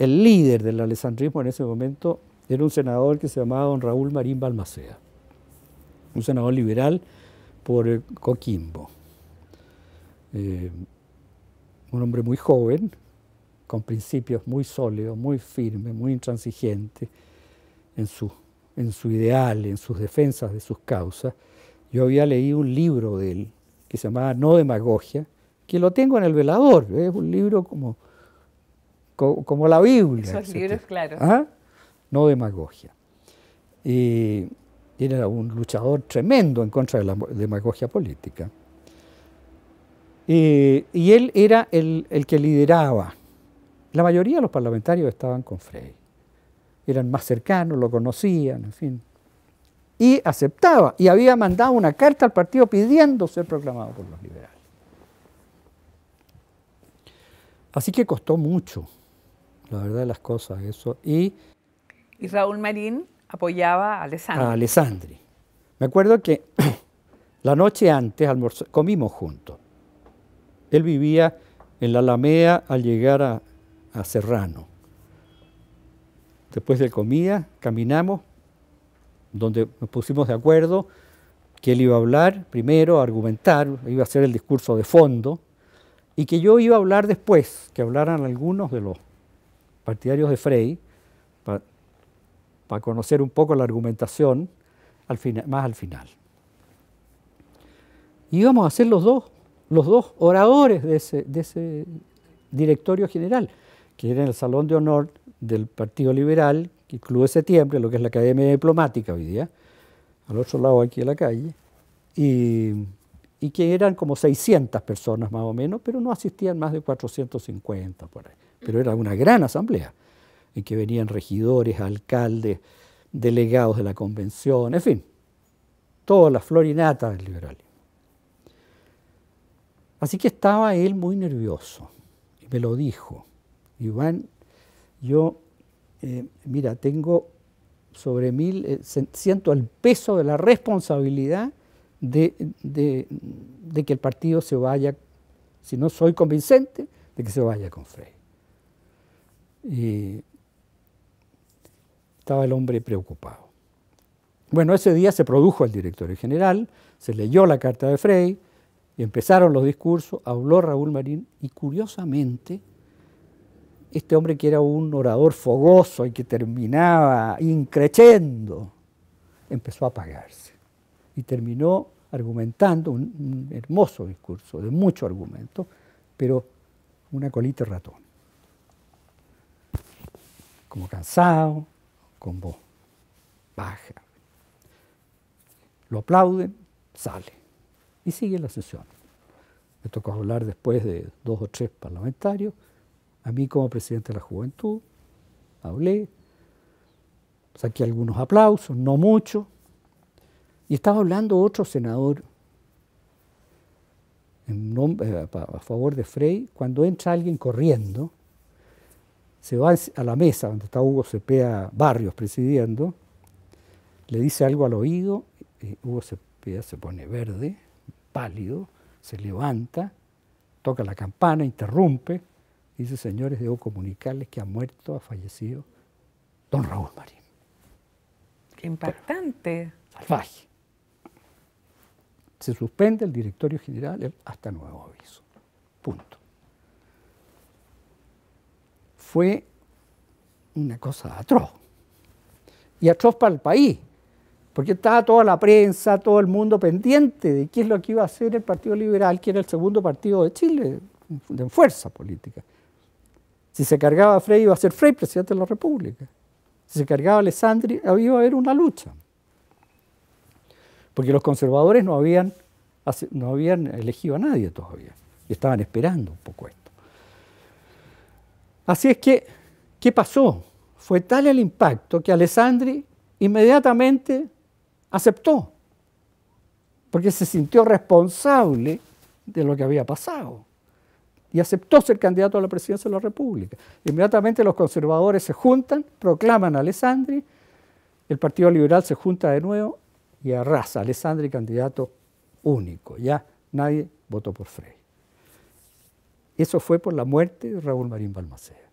el líder del alessandrismo en ese momento era un senador que se llamaba don Raúl Marín Balmaceda, un senador liberal por eh, Coquimbo. Eh, un hombre muy joven, con principios muy sólidos, muy firmes, muy intransigente en su, en su ideal, en sus defensas de sus causas. Yo había leído un libro de él que se llamaba No Demagogia, que lo tengo en el velador, es un libro como como la Biblia. Esos libros, claro. ¿Ah? No demagogia. Y era un luchador tremendo en contra de la demagogia política. Y, él era el, el, que lideraba. La mayoría de los parlamentarios estaban con Frey. Eran más cercanos, lo conocían, en fin. Y aceptaba. Y había mandado una carta al partido pidiendo ser proclamado por los liberales. Así que costó mucho la verdad de las cosas, eso. Y, y Raúl Marín apoyaba a Alessandri. A Alessandri. Me acuerdo que la noche antes comimos juntos. Él vivía en la Alamea al llegar a, a Serrano. Después de comida caminamos, donde nos pusimos de acuerdo que él iba a hablar primero, a argumentar, iba a hacer el discurso de fondo, y que yo iba a hablar después, que hablaran algunos de los partidarios de Frey, para conocer un poco la argumentación más al final. Y íbamos a ser los dos, oradores de ese, directorio general, que era en el Salón de Honor del Partido Liberal, que Club de Septiembre, lo que es la Academia Diplomática hoy día, al otro lado aquí de la calle, y que eran como 600 personas más o menos, pero no asistían más de 450 por ahí pero era una gran asamblea, en que venían regidores, alcaldes, delegados de la convención, en fin, toda la florinata del liberalismo. Así que estaba él muy nervioso y me lo dijo. Iván, yo, eh, mira, tengo sobre mil, eh, siento el peso de la responsabilidad de, que el partido se vaya, si no soy convincente, de que se vaya con Frey. Y estaba el hombre preocupado. Bueno, ese día se produjo el directorio general, se leyó la carta de Frey, empezaron los discursos, habló Raúl Marín y curiosamente este hombre que era un orador fogoso y que terminaba increchendo, empezó a apagarse y terminó argumentando un, un hermoso discurso de mucho argumento, pero una colita ratón como cansado, con voz baja. Lo aplauden, sale y sigue la sesión. Me tocó hablar después de dos o tres parlamentarios, a mí como presidente de la juventud, hablé, saqué algunos aplausos, no mucho, y estaba hablando otro senador eh, a favor de Frey cuando entra alguien corriendo se va a la mesa donde está Hugo Cepeda Barrios presidiendo, le dice algo al oído, eh, Hugo Cepeda se pone verde, pálido, se levanta, toca la campana, interrumpe, dice, señores, debo comunicarles que ha muerto, ha fallecido don Raúl Marín. Qué impactante. salvaje. Se suspende el directorio general hasta nuevo aviso. Punto fue una cosa atroz. Y atroz para el país, porque estaba toda la prensa, todo el mundo pendiente de qué es lo que iba a hacer el Partido Liberal, que era el segundo partido de Chile, en fuerza política. Si se cargaba a Frey, iba a ser Frey presidente de la República. Si se cargaba a Alessandri, iba a haber una lucha. Porque los conservadores no habían, no habían elegido a nadie todavía. Y estaban esperando un poco esto. Así es que, ¿qué pasó? Fue tal el impacto que Alessandri inmediatamente aceptó, porque se sintió responsable de lo que había pasado y aceptó ser candidato a la presidencia de la República. Inmediatamente los conservadores se juntan, proclaman a Alessandri, el Partido Liberal se junta de nuevo y arrasa Alessandri candidato único. Ya nadie votó por Frey eso fue por la muerte de Raúl Marín Balmaceda.